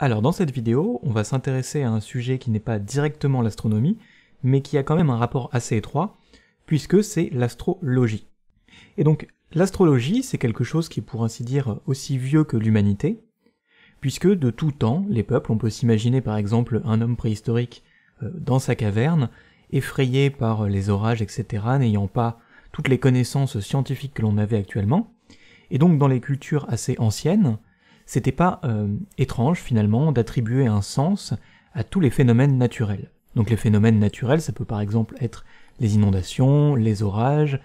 Alors dans cette vidéo, on va s'intéresser à un sujet qui n'est pas directement l'astronomie, mais qui a quand même un rapport assez étroit, puisque c'est l'astrologie. Et donc l'astrologie, c'est quelque chose qui est pour ainsi dire aussi vieux que l'humanité, puisque de tout temps, les peuples, on peut s'imaginer par exemple un homme préhistorique euh, dans sa caverne, effrayé par les orages, etc., n'ayant pas toutes les connaissances scientifiques que l'on avait actuellement, et donc dans les cultures assez anciennes, c'était pas euh, étrange finalement d'attribuer un sens à tous les phénomènes naturels. Donc les phénomènes naturels, ça peut par exemple être les inondations, les orages,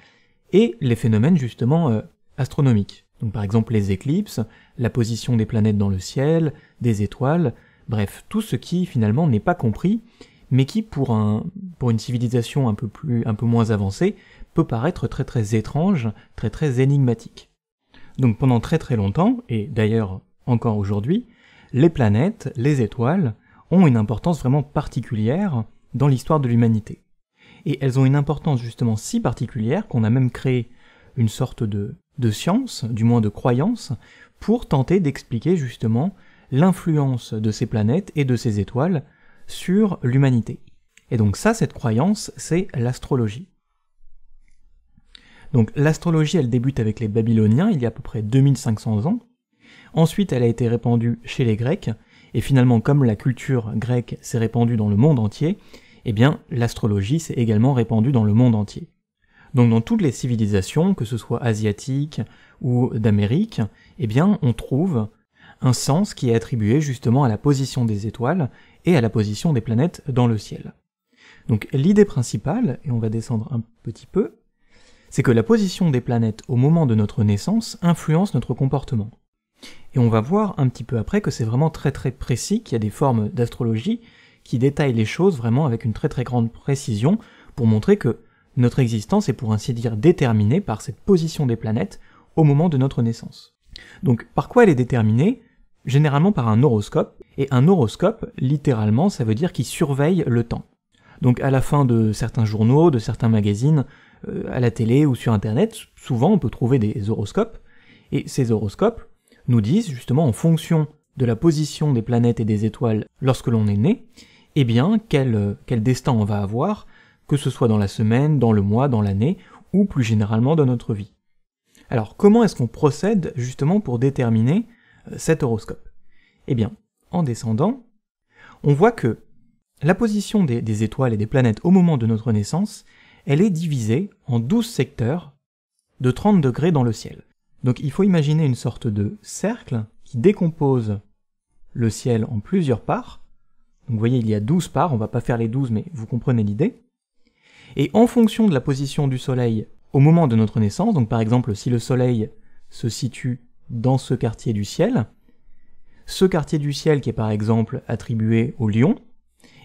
et les phénomènes justement euh, astronomiques. Donc par exemple les éclipses, la position des planètes dans le ciel, des étoiles, bref, tout ce qui finalement n'est pas compris, mais qui pour, un, pour une civilisation un peu, plus, un peu moins avancée peut paraître très très étrange, très très énigmatique. Donc pendant très très longtemps, et d'ailleurs encore aujourd'hui, les planètes, les étoiles, ont une importance vraiment particulière dans l'histoire de l'humanité. Et elles ont une importance justement si particulière qu'on a même créé une sorte de, de science, du moins de croyance, pour tenter d'expliquer justement l'influence de ces planètes et de ces étoiles sur l'humanité. Et donc ça, cette croyance, c'est l'astrologie. Donc l'astrologie, elle débute avec les Babyloniens il y a à peu près 2500 ans, Ensuite, elle a été répandue chez les Grecs, et finalement, comme la culture grecque s'est répandue dans le monde entier, eh bien, l'astrologie s'est également répandue dans le monde entier. Donc dans toutes les civilisations, que ce soit asiatiques ou d'Amérique, eh bien, on trouve un sens qui est attribué justement à la position des étoiles et à la position des planètes dans le ciel. Donc l'idée principale, et on va descendre un petit peu, c'est que la position des planètes au moment de notre naissance influence notre comportement. Et on va voir un petit peu après que c'est vraiment très très précis, qu'il y a des formes d'astrologie qui détaillent les choses vraiment avec une très très grande précision pour montrer que notre existence est pour ainsi dire déterminée par cette position des planètes au moment de notre naissance. Donc par quoi elle est déterminée Généralement par un horoscope, et un horoscope, littéralement, ça veut dire qu'il surveille le temps. Donc à la fin de certains journaux, de certains magazines, euh, à la télé ou sur Internet, souvent on peut trouver des horoscopes, et ces horoscopes, nous disent justement en fonction de la position des planètes et des étoiles lorsque l'on est né, eh bien euh, quel, destin on va avoir, que ce soit dans la semaine, dans le mois, dans l'année, ou plus généralement dans notre vie. Alors comment est-ce qu'on procède justement pour déterminer euh, cet horoscope Eh bien, en descendant, on voit que la position des, des, étoiles et des planètes au moment de notre naissance, elle est divisée en 12 secteurs de 30 degrés dans le ciel. Donc il faut imaginer une sorte de cercle qui décompose le ciel en plusieurs parts. Donc vous voyez, il y a 12 parts, on va pas faire les 12, mais vous comprenez l'idée. Et en fonction de la position du Soleil au moment de notre naissance, donc par exemple si le Soleil se situe dans ce quartier du ciel, ce quartier du ciel qui est par exemple attribué au lion,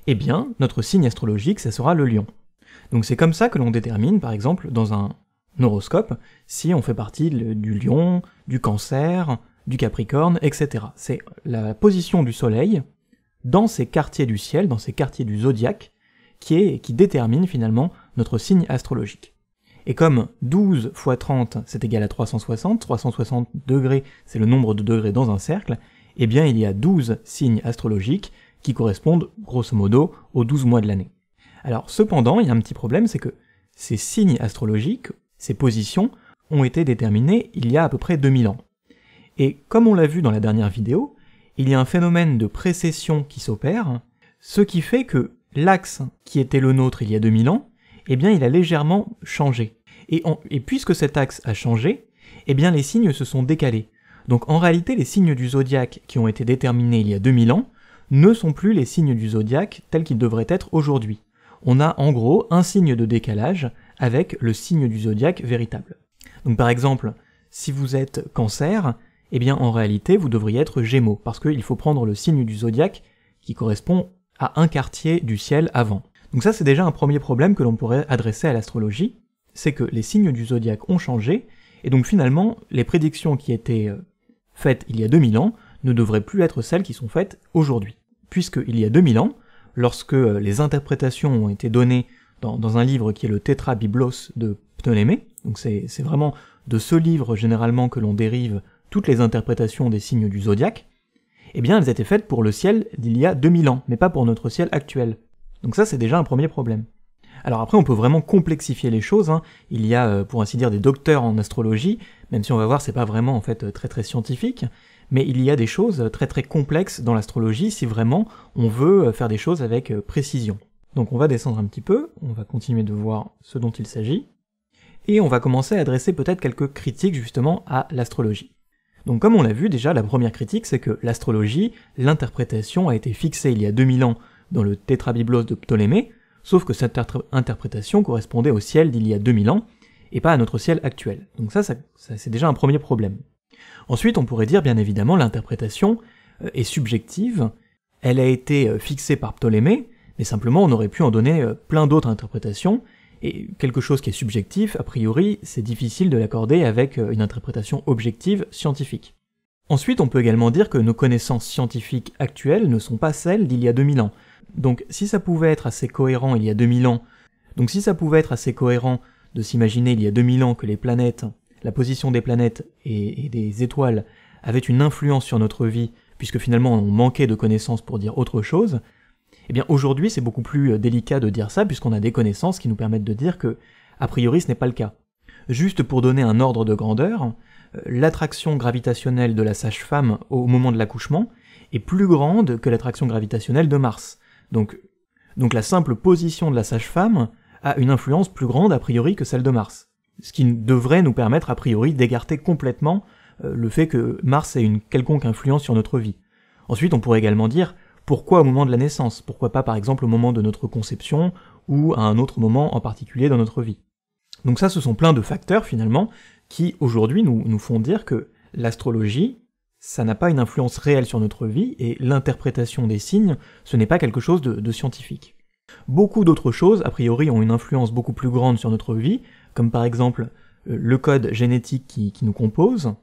eh bien notre signe astrologique, ça sera le lion. Donc c'est comme ça que l'on détermine, par exemple, dans un horoscope si on fait partie du lion, du cancer, du capricorne, etc. C'est la position du soleil dans ces quartiers du ciel, dans ces quartiers du zodiaque, qui, est, qui détermine finalement notre signe astrologique. Et comme 12 x 30 c'est égal à 360, 360 degrés c'est le nombre de degrés dans un cercle, eh bien il y a 12 signes astrologiques qui correspondent grosso modo aux 12 mois de l'année. Alors cependant, il y a un petit problème, c'est que ces signes astrologiques, ces positions ont été déterminées il y a à peu près 2000 ans. Et comme on l'a vu dans la dernière vidéo, il y a un phénomène de précession qui s'opère, ce qui fait que l'axe qui était le nôtre il y a 2000 ans, eh bien il a légèrement changé. Et, puisque cet axe a changé, eh bien les signes se sont décalés. Donc en réalité, les signes du zodiaque qui ont été déterminés il y a 2000 ans ne sont plus les signes du zodiaque tels qu'ils devraient être aujourd'hui. On a en gros un signe de décalage avec le signe du zodiaque véritable. Donc par exemple, si vous êtes cancer, eh bien en réalité vous devriez être gémeaux, parce qu'il faut prendre le signe du zodiaque qui correspond à un quartier du ciel avant. Donc ça c'est déjà un premier problème que l'on pourrait adresser à l'astrologie, c'est que les signes du zodiaque ont changé, et donc finalement les prédictions qui étaient euh, faites il y a 2000 ans ne devraient plus être celles qui sont faites aujourd'hui. Puisque il y a 2000 ans, lorsque euh, les interprétations ont été données dans, un livre qui est le Biblos de Ptolémée. Donc c'est vraiment de ce livre généralement que l'on dérive toutes les interprétations des signes du zodiaque. Eh bien, elles étaient faites pour le ciel d'il y a 2000 ans, mais pas pour notre ciel actuel. Donc ça, c'est déjà un premier problème. Alors après, on peut vraiment complexifier les choses. Hein. Il y a, euh, pour ainsi dire, des docteurs en astrologie, même si on va voir, c'est pas vraiment en fait très très scientifique. Mais il y a des choses très très complexes dans l'astrologie si vraiment on veut euh, faire des choses avec euh, précision. Donc on va descendre un petit peu, on va continuer de voir ce dont il s'agit, et on va commencer à adresser peut-être quelques critiques justement à l'astrologie. Donc comme on l'a vu déjà, la première critique c'est que l'astrologie, l'interprétation a été fixée il y a 2000 ans dans le Tétrabiblos de Ptolémée, sauf que cette interprétation correspondait au ciel d'il y a 2000 ans, et pas à notre ciel actuel. Donc ça, ça c'est déjà un premier problème. Ensuite, on pourrait dire bien évidemment l'interprétation euh, est subjective, elle a été euh, fixée par Ptolémée, mais simplement on aurait pu en donner euh, plein d'autres interprétations, et quelque chose qui est subjectif, a priori, c'est difficile de l'accorder avec euh, une interprétation objective scientifique. Ensuite, on peut également dire que nos connaissances scientifiques actuelles ne sont pas celles d'il y a 2000 ans. Donc si ça pouvait être assez cohérent il y a 2000 ans, donc si ça pouvait être assez cohérent de s'imaginer il y a 2000 ans que les planètes, la position des planètes et, des étoiles avaient une influence sur notre vie, puisque finalement on manquait de connaissances pour dire autre chose, eh bien aujourd'hui, c'est beaucoup plus euh, délicat de dire ça puisqu'on a des connaissances qui nous permettent de dire que, a priori, ce n'est pas le cas. Juste pour donner un ordre de grandeur, euh, l'attraction gravitationnelle de la sage-femme au moment de l'accouchement est plus grande que l'attraction gravitationnelle de Mars. Donc, donc la simple position de la sage-femme a une influence plus grande a priori que celle de Mars. Ce qui devrait nous permettre a priori d'écarter complètement euh, le fait que Mars ait une quelconque influence sur notre vie. Ensuite, on pourrait également dire, pourquoi au moment de la naissance Pourquoi pas par exemple au moment de notre conception ou à un autre moment en particulier dans notre vie Donc ça, ce sont plein de facteurs finalement qui aujourd'hui nous, font dire que l'astrologie, ça n'a pas une influence réelle sur notre vie et l'interprétation des signes, ce n'est pas quelque chose de, scientifique. Beaucoup d'autres choses, a priori, ont une influence beaucoup plus grande sur notre vie, comme par exemple euh, le code génétique qui nous compose,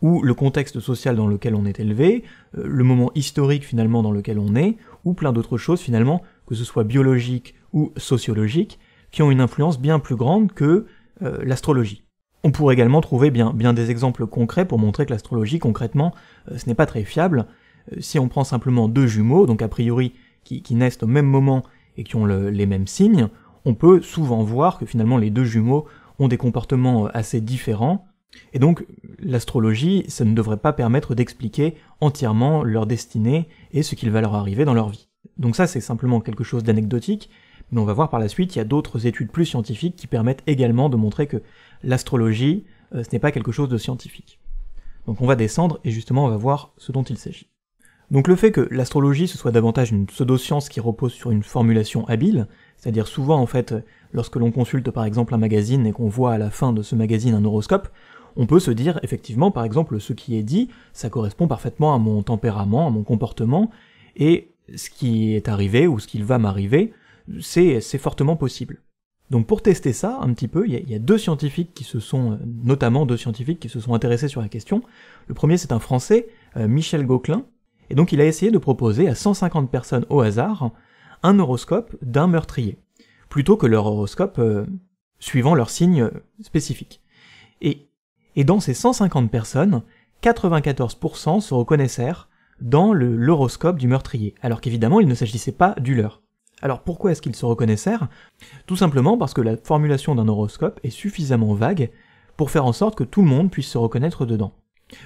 ou le contexte social dans lequel on est élevé, euh, le moment historique finalement dans lequel on est, ou plein d'autres choses finalement, que ce soit biologique ou sociologique, qui ont une influence bien plus grande que euh, l'astrologie. On pourrait également trouver bien, des exemples concrets pour montrer que l'astrologie concrètement, euh, ce n'est pas très fiable. si on prend simplement deux jumeaux, donc a priori qui, naissent au même moment et qui ont les mêmes signes, on peut souvent voir que finalement les deux jumeaux ont des comportements assez différents, et donc l'astrologie, ça ne devrait pas permettre d'expliquer entièrement leur destinée et ce qu'il va leur arriver dans leur vie. Donc ça c'est simplement quelque chose d'anecdotique, mais on va voir par la suite, il y a d'autres études plus scientifiques qui permettent également de montrer que l'astrologie, euh, ce n'est pas quelque chose de scientifique. Donc on va descendre et justement on va voir ce dont il s'agit. Donc le fait que l'astrologie ce soit davantage une pseudo-science qui repose sur une formulation habile, c'est-à-dire souvent en fait lorsque l'on consulte par exemple un magazine et qu'on voit à la fin de ce magazine un horoscope, on peut se dire effectivement, par exemple, ce qui est dit, ça correspond parfaitement à mon tempérament, à mon comportement, et ce qui est arrivé ou ce qu'il va m'arriver, c'est fortement possible. Donc pour tester ça un petit peu, il y, a deux scientifiques qui se sont, notamment deux scientifiques qui se sont intéressés sur la question. Le premier c'est un Français, euh, Michel Gauquelin, et donc il a essayé de proposer à 150 personnes au hasard un horoscope d'un meurtrier, plutôt que leur horoscope euh, suivant leur signe spécifique. Et et dans ces 150 personnes, 94% se reconnaissèrent dans l'horoscope du meurtrier, alors qu'évidemment il ne s'agissait pas du leur. Alors pourquoi est-ce qu'ils se reconnaissèrent Tout simplement parce que la formulation d'un horoscope est suffisamment vague pour faire en sorte que tout le monde puisse se reconnaître dedans.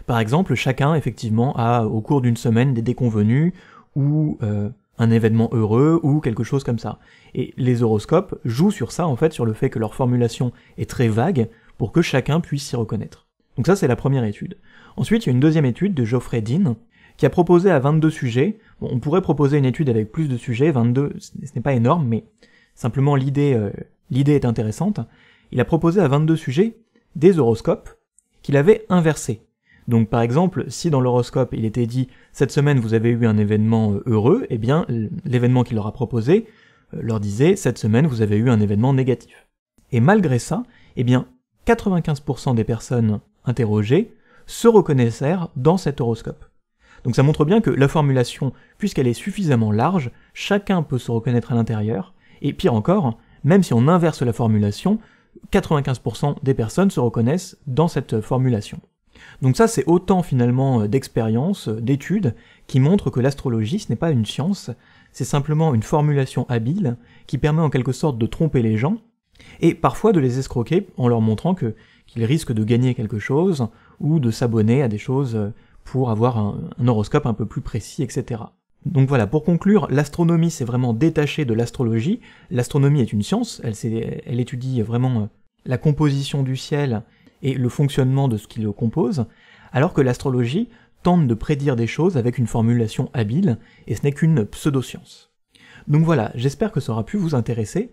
Par exemple, chacun effectivement a au cours d'une semaine des déconvenus ou euh, un événement heureux ou quelque chose comme ça. Et les horoscopes jouent sur ça en fait, sur le fait que leur formulation est très vague pour que chacun puisse s'y reconnaître. Donc ça, c'est la première étude. Ensuite, il y a une deuxième étude de Geoffrey Dean, qui a proposé à 22 sujets, on pourrait proposer une étude avec plus de sujets, 22, ce n'est pas énorme, mais simplement l'idée euh, l'idée est intéressante, il a proposé à 22 sujets des horoscopes qu'il avait inversés. Donc par exemple, si dans l'horoscope il était dit cette semaine vous avez eu un événement euh, heureux, eh bien l'événement qu'il leur a proposé euh, leur disait cette semaine vous avez eu un événement négatif. Et malgré ça, eh bien 95% des personnes interrogées se reconnaissèrent dans cet horoscope. Donc ça montre bien que la formulation, puisqu'elle est suffisamment large, chacun peut se reconnaître à l'intérieur, et pire encore, même si on inverse la formulation, 95% des personnes se reconnaissent dans cette formulation. Donc ça, c'est autant finalement d'expériences, d'études, qui montrent que l'astrologie, ce n'est pas une science, c'est simplement une formulation habile qui permet en quelque sorte de tromper les gens, et parfois de les escroquer en leur montrant qu'ils risquent de gagner quelque chose ou de s'abonner à des choses euh, pour avoir un, horoscope un peu plus précis, etc. Donc voilà, pour conclure, l'astronomie s'est vraiment détachée de l'astrologie. L'astronomie est une science, elle, elle étudie vraiment euh, la composition du ciel et le fonctionnement de ce qui le compose, alors que l'astrologie tente de prédire des choses avec une formulation habile, et ce n'est qu'une pseudo-science. Donc voilà, j'espère que ça aura pu vous intéresser,